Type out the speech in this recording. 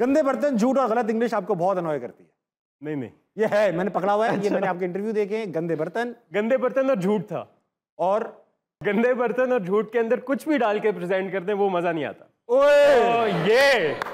गंदे बर्तन झूठ और गलत इंग्लिश आपको बहुत अनोय करती है नहीं नहीं ये है मैंने पकड़ा हुआ है ये मैंने आपके इंटरव्यू देखे हैं गंदे बर्तन गंदे बर्तन और झूठ था और गंदे बर्तन और झूठ के अंदर कुछ भी डाल के प्रेजेंट करते हैं वो मजा नहीं आता ओए तो ये